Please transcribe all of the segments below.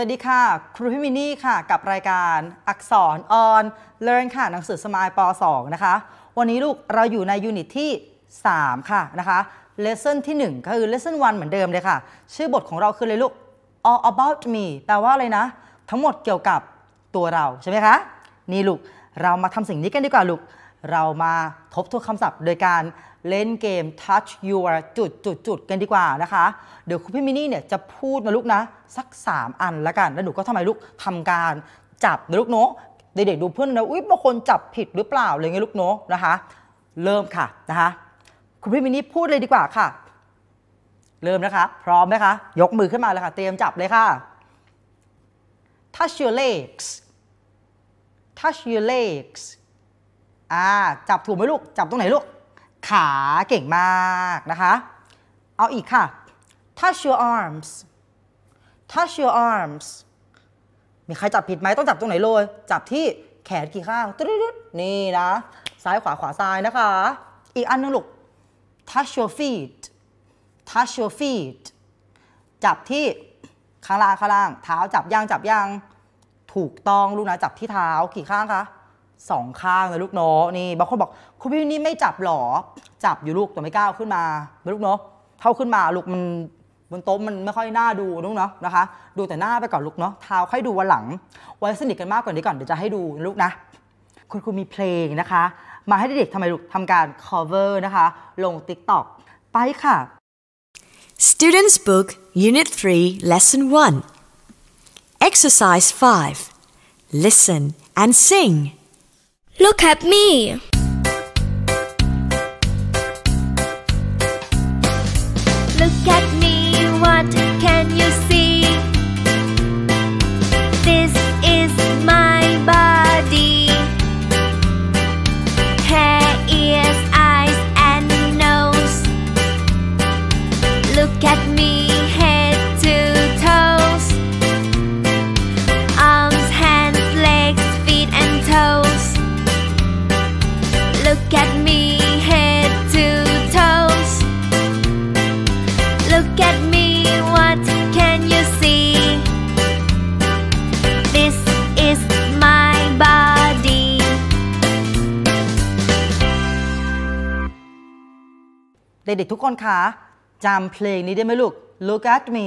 วัสดีค่ะครูพิมินี่ค่ะ กับรายการอักษร ออน เลิร์นค่ะหนังสือสมายป .2 นะคะ วันนี้ลูกเราอยู่ในยูนิตที่ 3 ค่ะ นะคะ lesson ที่ 1 ก็คือ lesson 1 เหมือนเดิมเลยค่ะ ชื่อบทของเราคือเลยลูก all about me แปลว่าอะไรนะ ทั้งหมดเกี่ยวกับตัวเรา ใช่ไหมคะ นี่ลูก เรามาทำสิ่งนี้กันดีกว่าลูก เรามาทบทวนคำศัพท์โดยการเล่นเกม touch your จุดจุดจุดกันดีกว่านะคะ เดี๋ยวคุณพี่มินี่เนี่ยจะพูดนะลูกนะ สัก 3 อันละกัน แล้วหนูก็ทำไมลูกทำการจับนะลูกเนาะเด็กๆดูเพื่อนนะ อุ๊ยบางคนจับผิดหรือเปล่าอะไรเงี้ยลูกเนาะนะคะ เริ่มค่ะนะคะคุณพี่มินี่พูดเลยดีกว่าค่ะ เริ่มนะคะ พร้อมไหมคะ ยกมือขึ้นมาเลยค่ะ เตรียมจับเลยค่ะ touch your legs touch your legs อ่า จับถูกไหมลูกจับตรงไหนลูกขาเก่งมากนะคะ เอาอีกค่ะ touch your arms touch your arms มีใครจับผิดไหมต้องจับตรงไหนเลย จับที่แขนกี่ข้างต๊ดนี่นะ ซ้ายขวา ขวาซ้ายนะคะ อีกอันนึงลูก touch your feet touch your feet จับที่ข้างล่าง ข้างล่าง เท้าจับย่างจับย่างถูกต้องลูกนะ จับที่เท้ากี่ข้างคะสองข้างเลยลูกเนาะนี่บางคนบอกคุณพี่นี่ไม่จับหรอจับอยู่ลูกแต่ไม่ก้าวขึ้นมาลูกเนาะเท่าขึ้นมาลูกมันบนโต๊ะมันไม่ค่อยน่าดูลูกเนาะนะคะดูแต่หน้าไปก่อนลูกเนาะเท้าค่อยดูวันหลังไว้สนิทกันมากกว่านี้ก่อนเดี๋ยวจะให้ดูลูกนะคุณครูมีเพลงนะคะมาให้เด็กๆทำไมลูกทำการ cover นะคะลง TikTok ไปค่ะ Students Book Unit 3 Lesson 1 Exercise 5 Listen and sing Look at me! เด็กๆทุกคนคะ จำเพลงนี้ได้ไหมลูก Look at me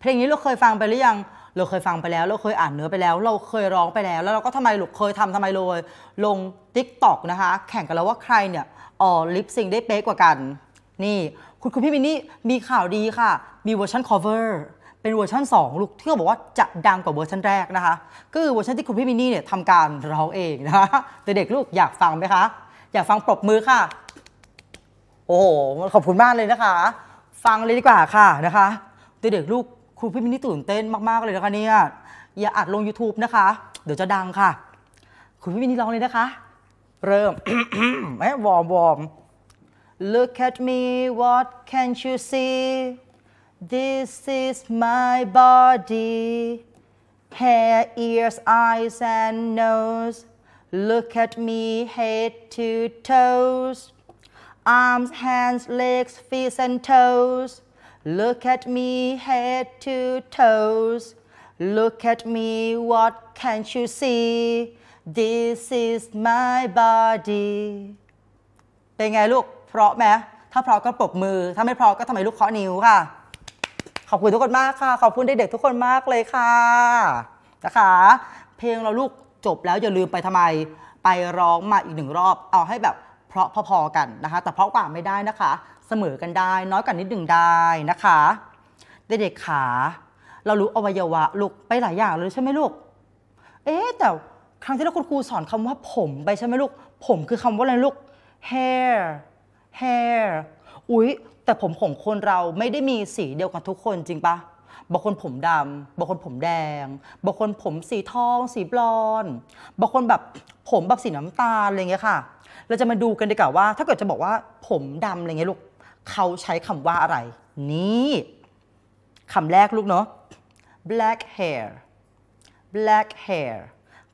เพลงนี้ลูกเคยฟังไปหรือยังเราเคยฟังไปแล้ว เราเคยอ่านเนื้อไปแล้ว เราเคยร้องไปแล้วแล้วเราก็ทำไมลูกเคยทำทำไมเลย ลง t ิ k t o k นะคะ แข่งกันแล้วว่าใครเนี่ยอ๋อลิปซิงได้เป๊กกว่ากัน นี่คุณคุณพี่มินนี่มีข่าวดีค่ะ มีเวอร์ชัน cover เป็นเวอร์ชัน2 ลูกที่เขาบอกว่าจะดังกว่าเวอร์ชันแรกนะคะก็คือเวอร์ชันที่คุณพี่มินนี่เนี่ยทำการร้องเองนะคะเด็กๆลูกอยากฟังไหมคะอยากฟังปรบมือค่ะโอ้ขอบคุณมากเลยนะคะ ฟังเลยดีกว่าค่ะนะคะเด็กๆลูกครูพี่มินนี่ตื่นเต้นมาก ๆ เลยนะคะเนี่ย อย่าอัดลง YouTube นะคะ เดี๋ยวจะดังค่ะครูพี่มินนี่ร้องเลยนะคะ เริ่มแหม่วอมวม Look at me what can you see This is my body Hair ears eyes and nose Look at me head to toes Arms hands legs feet and toes Look at me head to toes Look at me what can't you see This is my body เป็นไงลูก เพราะไหม ถ้าเพราะก็ปรบมือ ถ้าไม่เพราะก็ทำไมลูกเคาะนิ้วค่ะ ขอบคุณทุกคนมากค่ะ ขอบคุณเด็กๆทุกคนมากเลยค่ะ นะคะ เพลงเราลูกจบแล้วอย่าลืมไปทำไม ไปร้องมาอีกหนึ่งรอบ เอาให้แบบเพราะพอๆกันนะคะ แต่เพราะกว่าไม่ได้นะคะ เสมอกันได้น้อยกว่านิดหนึ่งได้นะคะเด็กๆขา เรารู้อวัยวะลูกไปหลายอย่างเลยใช่ไหมลูก เอ๊แต่ครั้งที่เราคุณครูสอนคำว่า ผมไปใช่ไหมลูก ผมคือคำว่าอะไรลูก hair hair อุ๊ยแต่ผมของคนเราไม่ได้มีสีเดียวกันทุกคนจริงปะบางคนผมดำบางคนผมแดงบางคนผมสีทอง สีบลอนบางคนแบบผมแบบสีน้ำตาลอะไรเงี้ยค่ะเราจะมาดูกันดีกว่าว่า ถ้าเกิดจะบอกว่าผมดำอะไรเงี้ยลูก เขาใช้คำว่าอะไร นี่คำแรกลูกเนาะ black hair black hair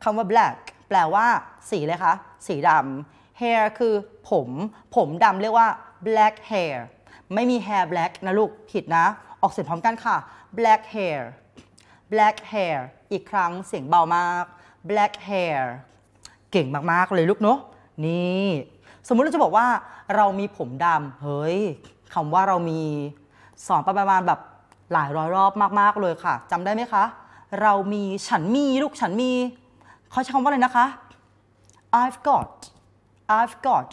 คำว่า black แปลว่าสีเลยคะ สีดำ hair คือผมผมดำเรียกว่า black hair ไม่มี hair black นะลูกผิดนะ ออกเสียงพร้อมกันค่ะ black hair black hair อีกครั้งเสียงเบามาก black hair เก่งมากๆเลยลูกเนาะนี่ สมมุติเราจะบอกว่าเรามีผมดำเฮ้ยคำว่าเรามีสอนประมาณแบบหลายร้อยรอบมาก ๆ เลยค่ะจำได้ไหมคะ เรามีฉันมีลูกฉันมีเขาใช้คำว่าอะไรนะคะ I've got I've got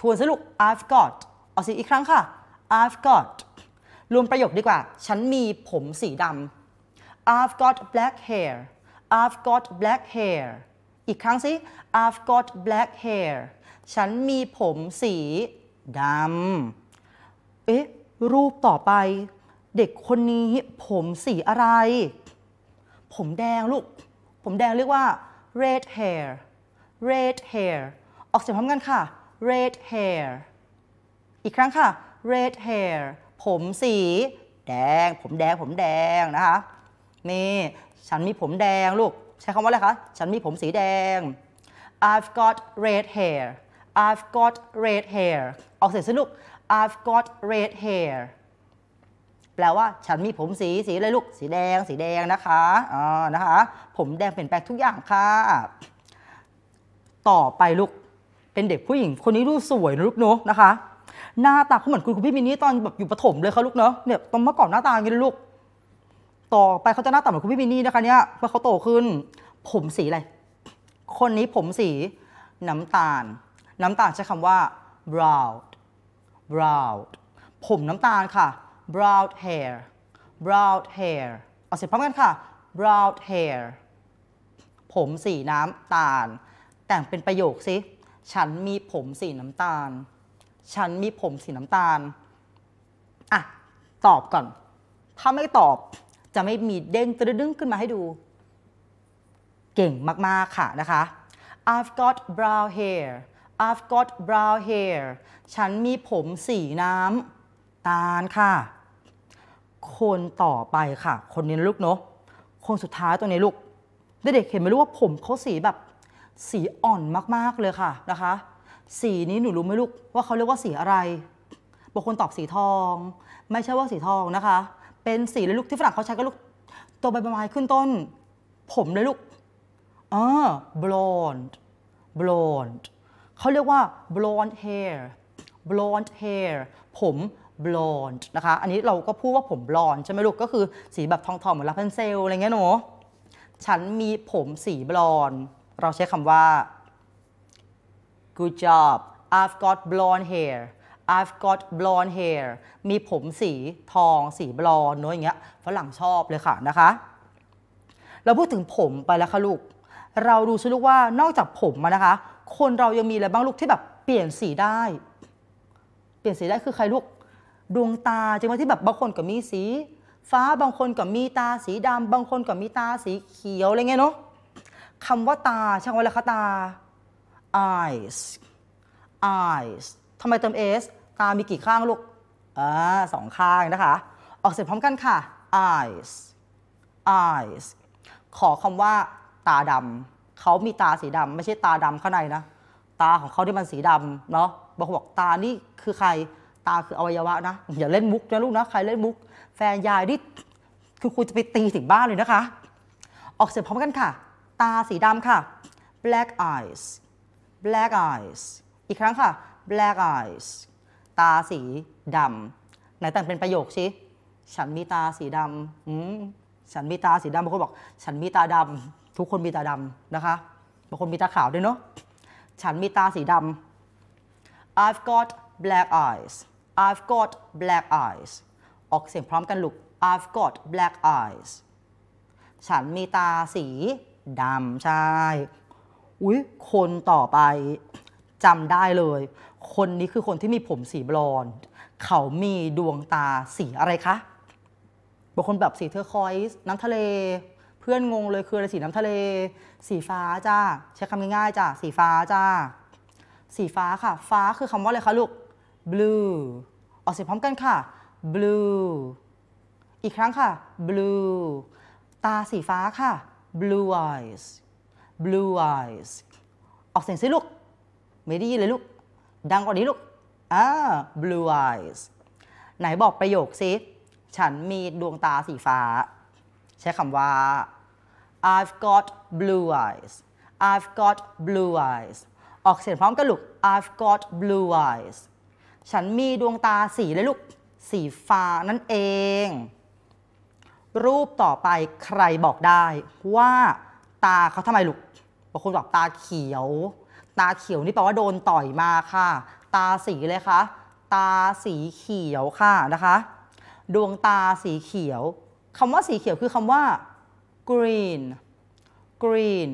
ทวนสรุปก I've got เอาสิอีกครั้งค่ะ I've got รวมประโยคดีกว่า ฉันมีผมสีดำ I've got black hair I've got black hair อีกครั้งสิ I've got black hair ฉันมีผมสีดำ เอ๊ะ รูปต่อไป เด็กคนนี้ผมสีอะไร ผมแดงลูก ผมแดงเรียกว่า red hair red hair ออกเสียงพร้อมกันค่ะ red hair อีกครั้งค่ะ red hair ผมสีแดง ผมแดงผมแดงนะคะ นี่ ฉันมีผมแดงลูกใช้คำว่าอะไรคะ ฉันมีผมสีแดง I've got red hair I've got red hair เอาเสียงสนุก I've got red hair แปลว่าฉันมีผมสีสีอะไรลูก สีแดง สีแดงนะคะอ่านะคะ ผมแดงเปลี่ยนแปลงทุกอย่างค่ะ ต่อไปลูก เป็นเด็กผู้หญิงคนนี้ดูสวยนะลูกเนาะนะคะ หน้าตาเขาเหมือนคุณคุณพี่มินนี่ตอนแบบอยู่ประถมเลยค่ะลูกเนาะ เนี่ยตอนเมื่อก่อนหน้าตาอย่างนี้ลูกต่อไปเขาจะหน้าตาเหมือนคุณพี่มินี่นะคะเนี่ยเมื่อเขาโตขึ้น ผมสีอะไรคนนี้ผมสีน้ำตาล น้ำตาลใช้คำว่า brown brown ผมน้ำตาลค่ะ brown hair brown hair เอาเสร็จพร้อมกันค่ะ brown hair ผมสีน้ำตาล แต่งเป็นประโยคสิ ฉันมีผมสีน้ำตาล ฉันมีผมสีน้ำตาล อ่ะ ตอบก่อน ถ้าไม่ตอบจะไม่มีเด้งตรึดึงขึ้นมาให้ดู เก่งมากๆค่ะนะคะ I've got brown hair I've got brown hair ฉันมีผมสีน้ำตาลค่ะ คนต่อไปค่ะ คนนี้ลูกเนาะคนสุดท้ายตัวนี้ลูก เด็กๆเห็นไหมลูกว่าผมเขาสีแบบ สีอ่อนมากๆเลยค่ะนะคะ สีนี้หนูรู้ไหมลูกว่าเขาเรียกว่าสีอะไรบางคนตอบสีทอง ไม่ใช่ว่าสีทองนะคะเป็นสีเลยลูกที่ฝรั่งเขาใช้ก็ลูกตัวใบไม้ขึ้นต้น ผมเลยลูกเออ b l o n d b l o n d เขาเรียกว่า b l o n d hair b l o n d hair ผม b l o n d นะคะ อันนี้เราก็พูดว่าผม b l o n d ใช่ไหมลูกก็คือสีแบบทองๆ เหมือนลาพันเซลอะไรเงี้ยหนูฉันมีผมสีบลอนเราใช้คำว่า good job I've got b l o n d hair I've got blonde hair มีผมสีทอง สีบลอนเนาะอย่างเงี้ยฝรั่งชอบเลยค่ะนะคะ เราพูดถึงผมไปแล้วค่ะลูก เราดูซิลูกว่านอกจากผมนะคะ คนเรายังมีอะไรบ้างลูกที่แบบเปลี่ยนสีได้ เปลี่ยนสีได้คือใครลูกดวงตาจิงหมที่แบบบางคนก็มีสี ฟ้าบางคนก็มีตาสีดำบางคนก็มีตาสีเขียวอะไรเงี้ยเนาะคำว่าตาช่างว่าอะไรคะตา eyes eyes ทำไมเติม s ตามีกี่ข้างลูก อ่าสองข้างนะคะ ออกเสียงพร้อมกันค่ะ eyes eyes ขอคำว่าตาดำ เขามีตาสีดำไม่ใช่ตาดำข้างในนะ ตาของเขาที่มันสีดำเนาะบอกบอกตานี่คือใคร ตาคืออวัยวะนะอย่าเล่นมุกนะลูกนะใครเล่นมุก แฟนยายนี่คือคุณจะไปตีถึงบ้านเลยนะคะ ออกเสียงพร้อมกันค่ะ ตาสีดำค่ะ black eyes black eyes อีกครั้งค่ะ black eyes ตาสีดำไหนแต่งเป็นประโยคสิ ฉันมีตาสีดำฉันมีตาสีดำบางคนบอกฉันมี ตาดำทุกคนมี ตาดำนะคะ บางคนมี ตาขาวด้วยเนาะฉันมี ตาสีดำ I've got black eyes I've got black eyes ออกเสียงพร้อมกันลูก I've got black eyes ฉันมีตาสีดำใช่ อุ๊ยคนต่อไปจำได้เลยคนนี้คือคนที่มีผมสีบลอนด์เขามีดวงตาสีอะไรคะบางคนแบบสีเทอร์คอยส์น้ำทะเล เพื่อนงงเลยคืออะไรสีน้ำทะเล สีฟ้าจ้าใช้คำง่ายๆจ้าสีฟ้าจ้าสีฟ้าค่ะ ฟ้าคือคำว่าอะไรคะลูก blue ออกเสียงพร้อมกันค่ะ blue อีกครั้งค่ะ blue ตาสีฟ้าค่ะ blue eyes blue eyes ออกเสียงสิลูกไม่ได้ยินเลยลูกดังกว่านี้ลูก อ่า blue eyes ไหนบอกประโยคสิฉันมีดวงตาสีฟ้า ใช้คำว่า I've got blue eyes I've got blue eyes ออกเสียงพร้อมกันลูก I've got blue eyes ฉันมีดวงตาสีเลยลูก สีฟ้านั่นเอง รูปต่อไปใครบอกได้ว่า ตาเขาทำไมลูกบางคนบอกตาเขียวตาเขียวนี่แปลว่าโดนต่อยมาค่ะ ตาสีเลยคะตาสีเขียวค่ะนะคะ ดวงตาสีเขียวคำว่าสีเขียวคือคำว่า green green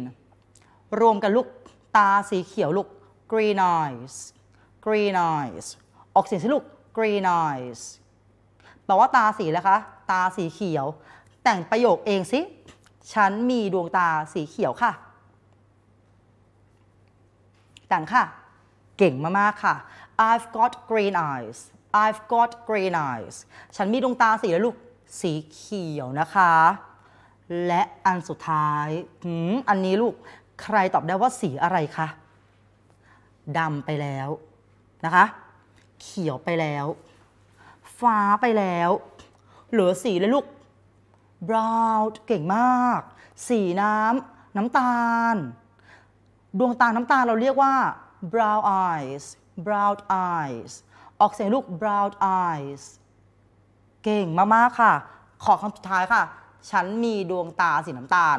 รวมกันลูกตาสีเขียวลูก green eyes green eyes ออกเสียงส่ลูก green eyes แปลว่าตาสีแล้วคะตาสีเขียว แต่งประโยคเองสิ ฉันมีดวงตาสีเขียวค่ะตังค่ะ เก่งมากๆค่ะ I've got green eyes I've got green eyes ฉันมีดวงตาสีแล้วลูก สีเขียวนะคะ และอันสุดท้าย อันนี้ลูกใครตอบได้ว่าสีอะไรคะดำไปแล้วนะคะ เขียวไปแล้ว ฟ้าไปแล้ว เหลือสีเลยลูก brown เก่งมาก สีน้ำน้ำตาลดวงตา น้ำตาเราเรียกว่า brown eyes brown eyes ออกเสียงลูก brown eyes เก่งมาก ๆ ค่ะ ขอคำสุดท้ายค่ะ ฉันมีดวงตาสีน้ำตาล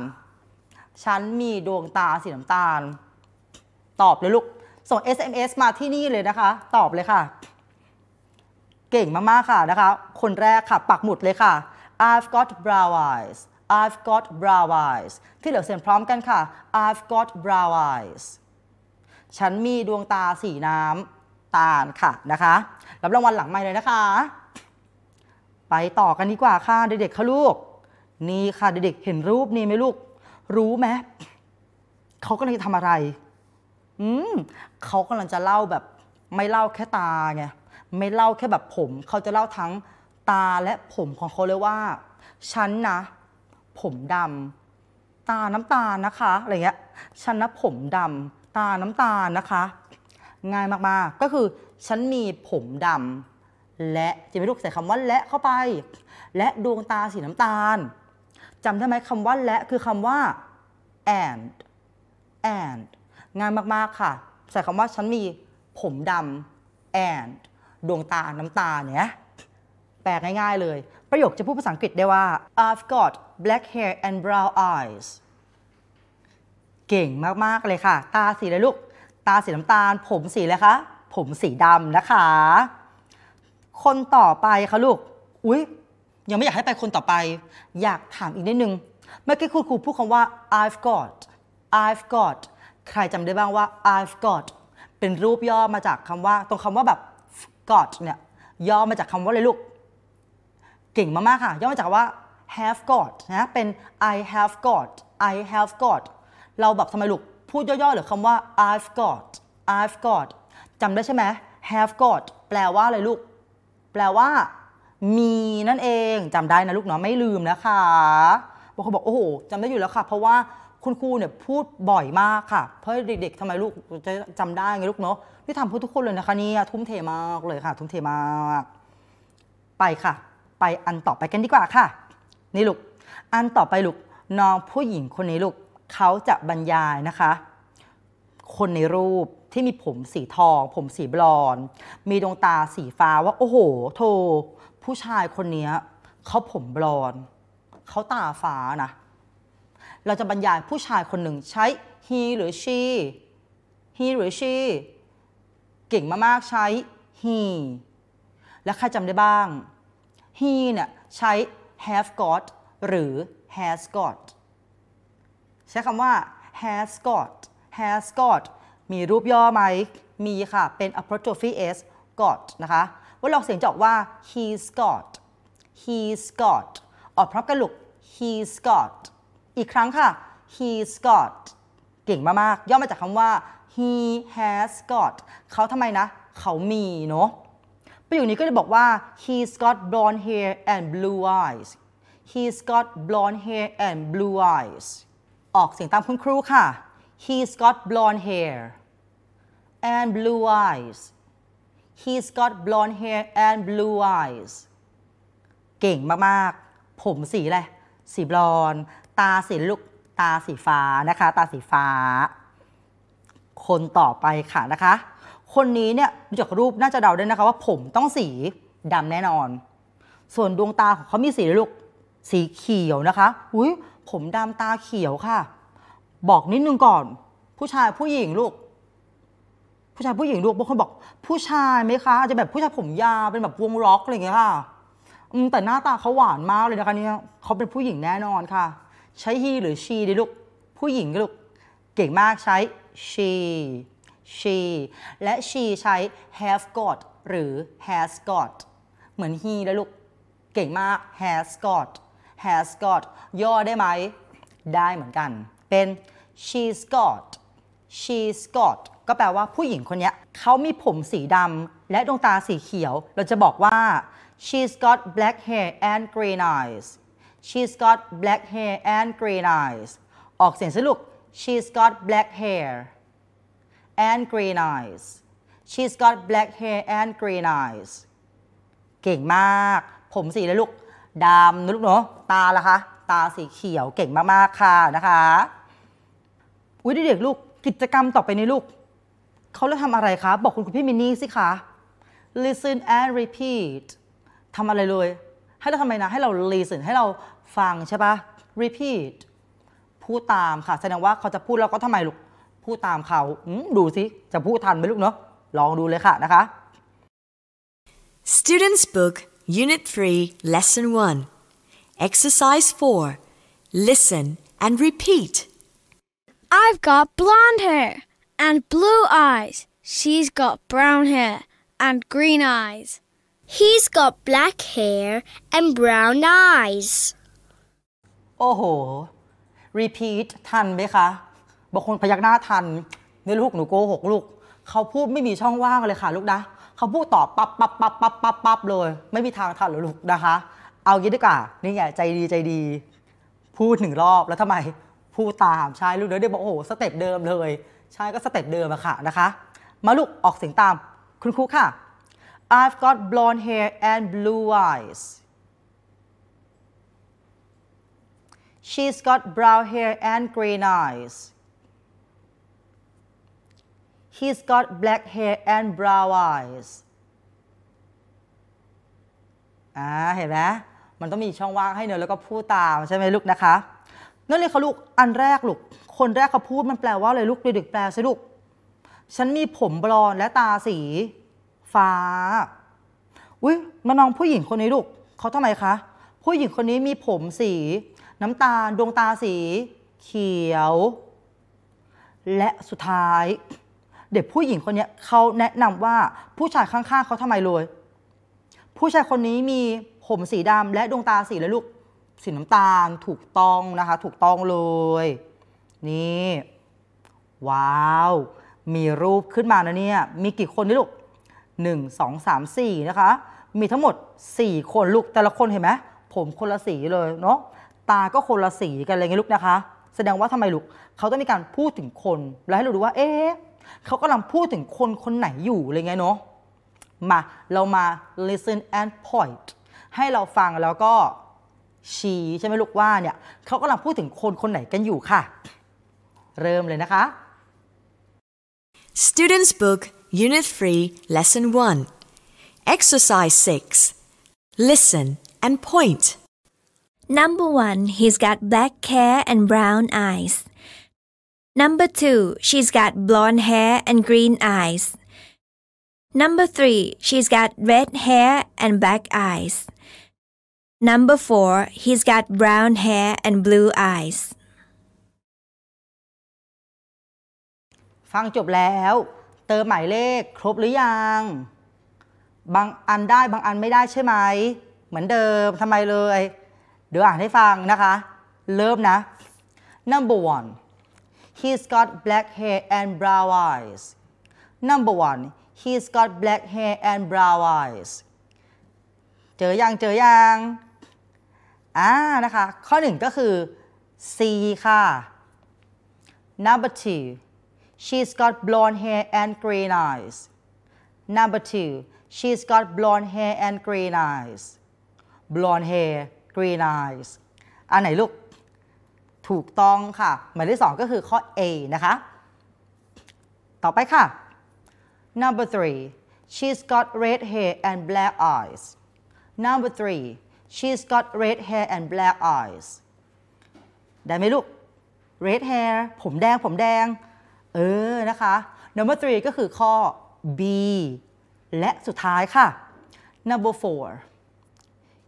ฉันมีดวงตาสีน้ำตาล ตอบเลยลูก ส่ง SMS มาที่นี่เลยนะคะ ตอบเลยค่ะ เก่งมาก ๆค่ะนะคะ คนแรกค่ะปักหมุดเลยค่ะ I've got brown eyes I've got brown eyes ที่เหลือเสียงพร้อมกันค่ะ I've got brown eyes ฉันมีดวงตาสีน้ำตาล ค่ะนะคะ รับรางวัลหลังใหม่เลยนะคะ ไปต่อกันดีกว่าค่ะเด็กๆค่ะลูก นี่ค่ะเด็กๆเห็นรูปนี้ไหมลูก รู้ไหม เขากำลังจะทำอะไร อืม เขากำลังจะเล่าแบบ ไม่เล่าแค่ตาไง ไม่เล่าแค่แบบผม เขาจะเล่าทั้งตาและผมของเขาเลยว่าฉันนะผมดำตาน้ำตาลนะคะ อะไรเงี้ย ฉันนะผมดำตาน้ำตาลนะคะ ง่ายมากๆก็คือฉันมีผมดำและจะไม่ลูกใส่คำว่าและเข้าไปและดวงตาสีน้ำตาลจำได้ไหมคำว่าและคือคำว่า and and ง่ายมากๆค่ะ ใส่คำว่าฉันมีผมดำ and ดวงตาน้ำตาเนี่ยแปลง่าย ๆเลยประโยคจะพูดภาษาอังกฤษได้ว่า I've got black hair and brown eyes เก่งมากๆเลยค่ะ ตาสีอะไรลูก ตาสีน้ำตาล ผมสีอะไรคะ ผมสีดำนะคะ คนต่อไปคะลูก อุ๊ย ยังไม่อยากให้ไปคนต่อไป อยากถามอีกนิดนึงเมื่อกี้คุณครูพูดคำว่า I've got I've got ใครจำได้บ้างว่า I've got เป็นรูปย่อมาจากคำว่า ตรงคำว่าแบบ got เนี่ย ย่อมาจากคำว่าอะไรลูกเก่งมากๆ ค่ะ ย่อมาจากว่า have got นะ เป็น I have got I have got เราแบบทำไมลูกพูดย่อๆหรือคำว่า I've got I've got จำได้ใช่ไหม have got แปลว่าอะไร ลูก แปลว่า มีนั่นเอง จำได้นะลูกเนาะ ไม่ลืมนะคะบางคนบอกโอ้โหจำได้อยู่แล้วค่ะ เพราะว่าคุณครูเนี่ยพูดบ่อยมากค่ะ เพราะเด็กๆทำไมลูกจะจำได้ไงลูกเนาะที่ทำพูดทุกคนเลยนะคะนี่ทุ่มเทมากเลยค่ะ ทุ่มเทมาก ไปค่ะไปอันต่อไปกันดีกว่าค่ะ นี่ลูกอันต่อไปลูกน้องผู้หญิงคนนี้ลูกเขาจะบรรยายนะคะ คนในรูปที่มีผมสีทอง ผมสีบลอน มีดวงตาสีฟ้าว่าโอ้โห โท ผู้ชายคนนี้เขาผมบลอนเขาตาฟ้านะเราจะบรรยายผู้ชายคนหนึ่งใช้ he หรือ she he หรือ she เก่งมากๆใช้ he และใครจำได้บ้าง he เนี่ยใช้ have got หรือ has got ใช้คำว่า has got has got มีรูปย่อไหม มีค่ะ เป็น apostrophe s got นะคะ ว่าลองเสียงจอกว่า he's got he's got ออกพร้อมกันลูก he's got อีกครั้งค่ะ he's got เก่งมากๆย่อมาจากคำว่า he has got เขาทำไมนะ เขามีเนาะประโยคนี้ก็จะบอกว่า he's got blonde hair and blue eyes he's got blonde hair and blue eyes ออกเสียงตามคุณครูค่ะ he's got blonde hair and blue eyes he's got blonde hair and blue eyes เก่งมาก ๆ ผมสีอะไร สีบลอน ตาสีลูกตาสีฟ้านะคะ ตาสีฟ้า คนต่อไปค่ะนะคะคนนี้เนี่ยจากรูปน่าจะเดาได้นะคะ ว่าผมต้องสีดำแน่นอน ส่วนดวงตาของเขามีสีลูก สีเขียวนะคะอุ้ยผมดำตาเขียวค่ะ บอกนิดนึงก่อน ผู้ชายผู้หญิงลูก ผู้ชายผู้หญิงลูกบางคนบอก ผู้ชายไหมคะอาจจะแบบผู้ชายผมยาวเป็นแบบวงล็อกอะไรอย่างเงี้ยค่ะแต่หน้าตาเขาหวานมากเลยนะคะเนี่ยเขาเป็นผู้หญิงแน่นอนค่ะ ใช้ he หรือ she ดีลูก ผู้หญิงลูก เก่งมากใช้ she she และ she ใช้ have got หรือ has got เหมือน he แล้วลูก เก่งมาก has got has got ย่อได้ไหม ได้เหมือนกัน เป็น she's got she's got ก็แปลว่าผู้หญิงคนนี้ เขามีผมสีดำและดวงตาสีเขียว เราจะบอกว่า she's got black hair and green eyes she's got black hair and green eyes ออกเสียงสิลูก she's got black hair and green eyes she's got black hair and green eyes เก่งมาก ผมสีอะไรลูก ดำนะลูกเนาะ ตาละคะ ตาสีเขียว เก่งมาก ๆ ค่ะนะคะ อุ้ยเด็กๆลูก กิจกรรมต่อไปนี้ลูก เขาจะทำอะไรคะ บอกคุณคุณพี่มินนี่สิคะ listen and repeat ทำอะไรเลย ให้เราทำไมนะ ให้เรา listen ให้เราฟังใช่ปะ repeat พูดตามค่ะ แสดงว่าเขาจะพูดเราก็ทำไมลูกพูดตามเขาดูสิ จะพูดทันไหมลูกเนาะ ลองดูเลยค่ะนะคะ Students Book Unit 3 Lesson 1 Exercise 4 Listen and repeat I've got blonde hair and blue eyes. She's got brown hair and green eyes. He's got black hair and brown eyes. โอ้โห repeat ทันไหมคะบางคนพยักหน้าทันนี่ลูกหนูโกหกลูก เขาพูดไม่มีช่องว่างเลยค่ะลูกนะ เขาพูดตอบปับปับปับปั๊บปับปับเลย ไม่มีทางทันหรอลูกนะคะ เอาิ่้ดีกว่านี่ไง ใจดีใจดี พูดหนึ่งรอบแล้วทำไมพูดตามใช่ลูกเดี๋ยวเดี๋ยวบอกโอ้โหสเต็ปเดิมเลย ใช่ก็สเต็ปเดิมอะค่ะนะคะ มาลูกออกเสียงตาม คุณครูค่ะ I've got blonde hair and blue eyes She's got brown hair and green eyes He's got black hair and brown eyes อ่าเห็นไหม มันต้องมีช่องว่างให้เนอะแล้วก็พูดตามใช่ไหมลูกนะคะ นั่นเลยเขาลูก อันแรกลูก คนแรกเขาพูดมันแปลว่าอะไรลูกเด็กๆแปลสิลูก ฉันมีผมบลอนและตาสี ฟ้า อุ้ยมาน้องผู้หญิงคนนี้ลูกเขาทำไมคะ ผู้หญิงคนนี้มีผมสี น้ำตาลดวงตาสี เขียว และสุดท้ายเด็กผู้หญิงคนนี้เขาแนะนำว่าผู้ชายข้างๆเขาทำไมรวยผู้ชายคนนี้มีผมสีดำและดวงตาสีแลยลูกสีน้ำตาลถูกต้องนะคะ ถูกต้องเลย นี่ ว้าวมีรูปขึ้นมานะเนี่ยมีกี่คนนี่ลูกหนึ่งงสามสี่นะคะ มีทั้งหมดสี่คนลูกแต่ละคนเห็นไหมผมคนละสีเลยเนาะตาก็คนละสีกันอะไรเงี้ยลูกนะคะ แสดงว่าทำไมลูกเขาต้องมีการพูดถึงคนแล้วให้เราดูว่าเอ๊ะเขากำลังพูดถึงคนคนไหนอยู่อะไรเงี้ยเนาะมาเรามา listen and point ให้เราฟังแล้วก็ชี้ใช่ไหมลูกว่าเนี่ยเขากำลังพูดถึงคนคนไหนกันอยู่ค่ะ เริ่มเลยนะคะ Students Book Unit 3 Lesson 1 Exercise 6 Listen and point Number 1 he's got black hair and brown eyes Number two, she's got blonde hair and green eyes. Number three, she's got red hair and black eyes. Number four, he's got brown hair and blue eyes. ฟังจบแล้ว เติมหมายเลข ครบหรือยัง บางอันได้บางอันไม่ได้ใช่ไหม เหมือนเดิมทำไมเลย เดี๋ยวอ่านให้ฟังนะคะ เริ่มนะ Number one He's got black hair and brown eyes Number one He's got black hair and brown eyes เจอยัง เจอยัง อ่า นะคะ ข้อหนึ่งก็คือ C ค่ะ Number two She's got blonde hair and green eyes Number two She's got blonde hair and green eyes blonde hair green eyes อันไหนลูกถูกต้องค่ะ หมายเลข2ก็คือข้อ A นะคะ ต่อไปค่ะ number three she's got red hair and black eyes number three she's got red hair and black eyes ได้ไหมลูก red hair ผมแดง ผมแดง เออนะคะ number three ก็คือข้อ B และสุดท้ายค่ะ number four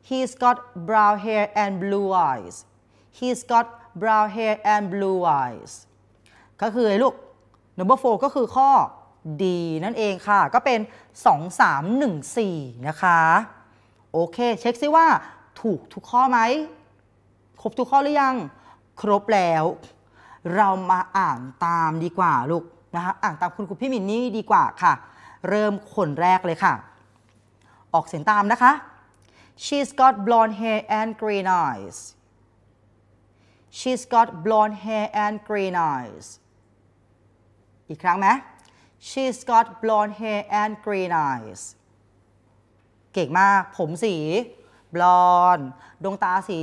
he's got brown hair and blue eyes he's got brown hair and blue eyes ก็คืออะลูก number four ก็คือข้อดีนั่นเองค่ะ ก็เป็น 2314 นะคะ โอเค เช็คซิว่าถูกทุกข้อไหม ครบทุกข้อหรือยัง ครบแล้ว เรามาอ่านตามดีกว่าลูกนะคะอ่านตามคุณครูพี่มินนี่ดีกว่าค่ะ เริ่มคนแรกเลยค่ะ ออกเสียงตามนะคะ she's got blonde hair and green eyes she's got blonde hair and green eyes อีกครั้งไหม she's got blonde hair and green eyes เก่งมาก ผมสีบลอนด์ดวงตาสี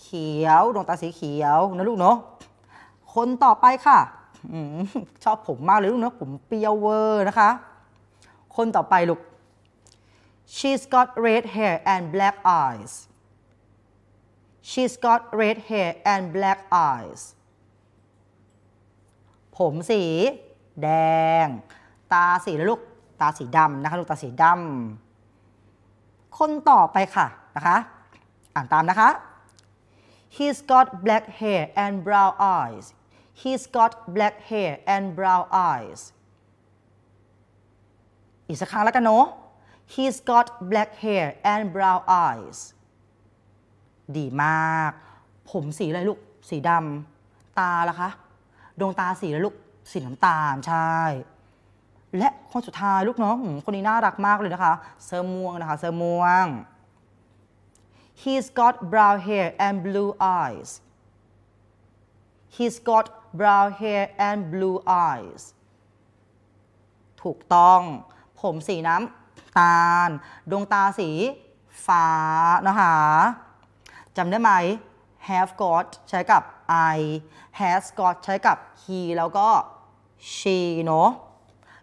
เขียว ดวงตาสีเขียว นะลูกเนาะ คนต่อไปค่ะ ชอบผมมากเลยลูกเนาะ ผมเปียวเวอร์นะคะ คนต่อไปลูก she's got red hair and black eyes she's got red hair and black eyes ผมสีแดง ตาสีลูก ตาสีดำนะคะ ลูกตาสีดำ คนต่อไปค่ะ นะคะ อ่านตามนะคะ he's got black hair and brown eyes he's got black hair and brown eyes อีกสักครั้งแล้วกันเนาะ he's got black hair and brown eyes ดีมาก ผมสีอะไรลูก สีดำ ตาล่ะคะ ดวงตาสีอะไรลูก สีน้ำตาล ใช่ และคนสุดท้ายลูกน้องคนนี้น่ารักมากเลยนะคะ เสื้อม่วงนะคะ เสื้อม่วง he's got brown hair and blue eyes he's got brown hair and blue eyes ถูกต้อง ผมสีน้ำตาล ดวงตาสีฟ้านะคะจำได้ไหม have got ใช้กับ I has got ใช้กับ he แล้วก็ she เนาะ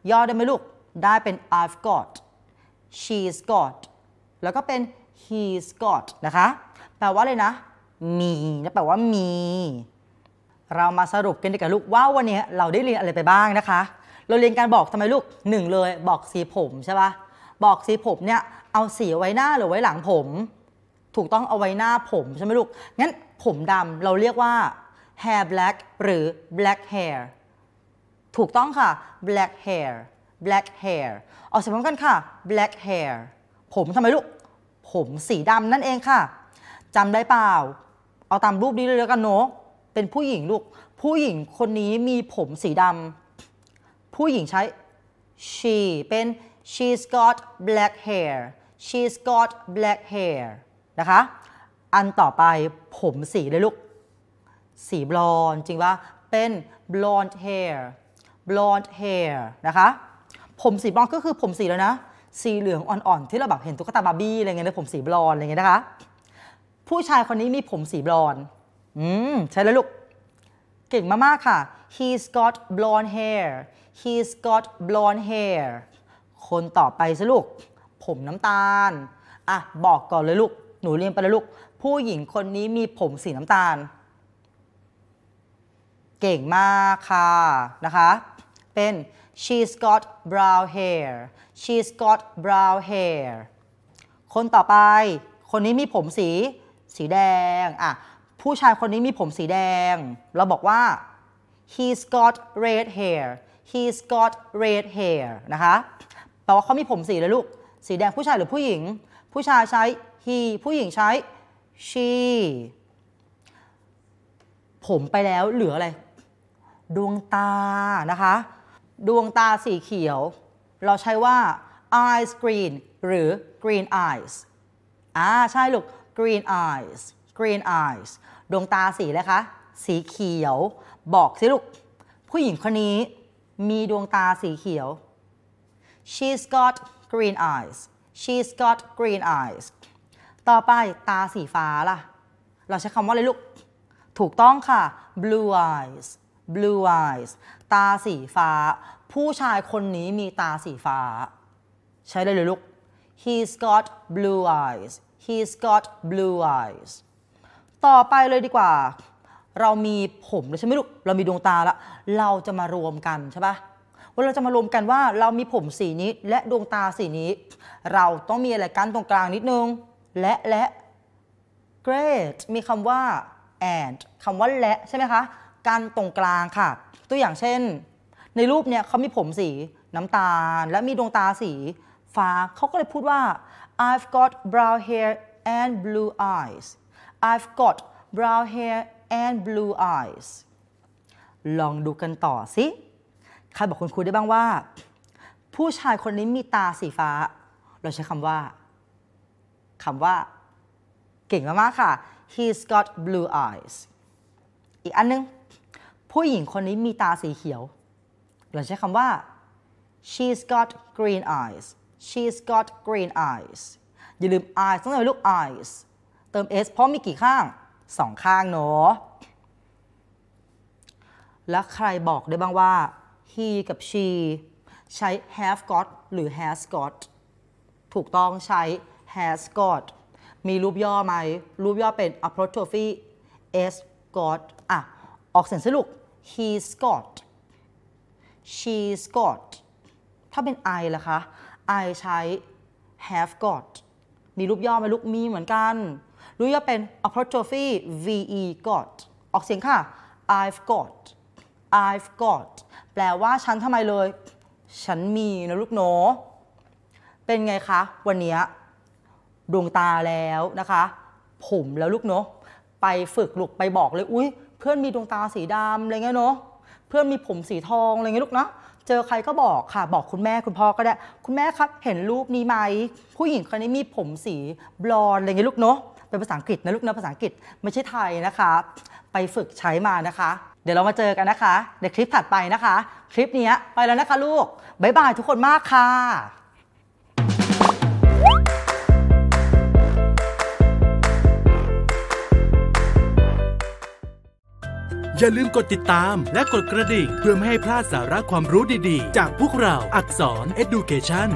ย่อได้ไหมลูก ได้เป็น I've got she's got แล้วก็เป็น he's got นะคะ แปลว่าเลยนะ มีนะแปลว่ามี เรามาสรุปกันดีกว่าลูกว่าวันนี้เราได้เรียนอะไรไปบ้างนะคะ เราเรียนการบอกทำไมลูกหนึ่งเลยบอกสีผมใช่ปะบอกสีผมเนี่ย เอาสีไว้หน้าหรือไว้หลังผมถูกต้องเอาไว้หน้าผมใช่ไหมลูก งั้น ผมดำเราเรียกว่า hair black หรือ black hair ถูกต้องค่ะ black hair black hair ออกเสียงพ้อกันค่ะ black hair ผมทำไมลูก ผมสีดำนั่นเองค่ะ จำได้เปล่า เอาตามรูปนี้เลยแล้วกันเนาะ เป็นผู้หญิงลูก ผู้หญิงคนนี้มีผมสีดำ ผู้หญิงใช้ she เป็น she's got black hair she's got black hair นะคะ อันต่อไปผมสีเลยลูก สีบลอนจริงว่าเป็น blonde hair blonde hair นะคะ ผมสีบลอนก็คือผมสีแล้วนะ สีเหลืองอ่อนๆ ที่เราแบบเห็นตุ๊กตาบาร์บี้อะไรเงี้ยเลยผมสีบลอนอะไรเงี้ยนะคะ ผู้ชายคนนี้มีผมสีบลอนอืมใช่แล้วลูก เก่งมากๆค่ะ he's got blonde hair he's got blonde hair คนต่อไปสิลูก ผมน้ำตาล อ่ะบอกก่อนเลยลูกหนูเรียนไปแล้วลูก ผู้หญิงคนนี้มีผมสีน้ำตาล เก่งมากค่ะนะคะเป็น she's got brown hair she's got brown hair คนต่อไปคนนี้มีผมสีสีแดงอ่ะผู้ชายคนนี้มีผมสีแดง เราบอกว่า he's got red hair he's got red hair นะคะแปลว่าเขามีผมสีเลยลูก สีแดงผู้ชายหรือผู้หญิงผู้ชายใช้ he ผู้หญิงใช้ she ผมไปแล้วเหลืออะไร ดวงตา นะคะ ดวงตาสีเขียว เราใช้ว่า eyes green หรือ green eyes อ่า ใช่ลูก green eyes green eyes ดวงตาสีอะไรคะสีเขียว บอกสิลูกผู้หญิงคนนี้มีดวงตาสีเขียว she's got green eyes she's got green eyes ต่อไปตาสีฟ้าล่ะ เราใช้คำว่าอะไรลูก ถูกต้องค่ะ blue eyes blue eyes ตาสีฟ้า ผู้ชายคนนี้มีตาสีฟ้า ใช้ได้เลยลูก he's got blue eyes he's got blue eyes ต่อไปเลยดีกว่า เรามีผมเลยใช่ไหมลูก เรามีดวงตาละ เราจะมารวมกันใช่ปะเราจะมารวมกันว่าเรามีผมสีนี้และดวงตาสีนี้ เราต้องมีอะไรกั้นตรงกลางนิดนึง และ และ great มีคำว่า and คำว่า และ ใช่ไหมคะกั้นตรงกลางค่ะ ตัวอย่างเช่น ในรูปเนี่ยเขามีผมสีน้ำตาล และมีดวงตาสี ฟ้าเขาก็เลยพูดว่า I've got brown hair and blue eyes I've got brown hair and blue eyes ลองดูกันต่อสิใครบอกคุณครูได้บ้างว่า ผู้ชายคนนี้มีตาสีฟ้า เราใช้คำว่าคำว่า เก่งมาก ๆ ค่ะ he's got blue eyes อีกอันนึง ผู้หญิงคนนี้มีตาสีเขียว เราใช้คำว่า she's got green eyes she's got green eyes อย่าลืม eyes ต้องเติมลูก eyes เติม s เพราะมีกี่ข้างสองข้างเนาะและใครบอกได้บ้างว่า he กับ she ใช้ have got หรือ has got ถูกต้องใช้ has got มีรูปย่อไหม รูปย่อเป็น apostrophe s got อ่ะออกเสียงสรุก he's got she's got ถ้าเป็น I ล่ะคะ I ใช้ have got มีรูปย่อไหมลูกมีเหมือนกัน รูปย่อเป็น apostrophe ve got ออกเสียงค่ะ I've got I've got แปลว่าฉันทำไมเลย ฉันมีนะ ลูกโนเป็นไงคะ วันนี้ดวงตาแล้วนะคะ ผมแล้วลูกเนาะไปฝึกลูก ไปบอกเลย อุ้ยเพื่อนมีดวงตาสีดำอะไรเงี้ยเนาะ เพื่อนมีผมสีทองอะไรเงี้ยลูกเนาะ เจอใครก็บอกค่ะ บอกคุณแม่คุณพ่อก็ได้ คุณแม่ครับเห็นรูปนี้ไหม ผู้หญิงคนนี้มีผมสีบลอนอะไรเงี้ยลูกเนาะ เป็นภาษาอังกฤษนะลูกนะภาษาอังกฤษ ไม่ใช่ไทยนะคะ ไปฝึกใช้มานะคะเดี๋ยวเรามาเจอกันนะคะ ในคลิปถัดไปนะคะ คลิปนี้ไปแล้วนะคะลูก บ๊ายบายทุกคนมากค่ะ อย่าลืมกดติดตามและกดกระดิ่งเพื่อไม่ให้พลาดสาระความรู้ดีๆ จากพวกเราอักษร Education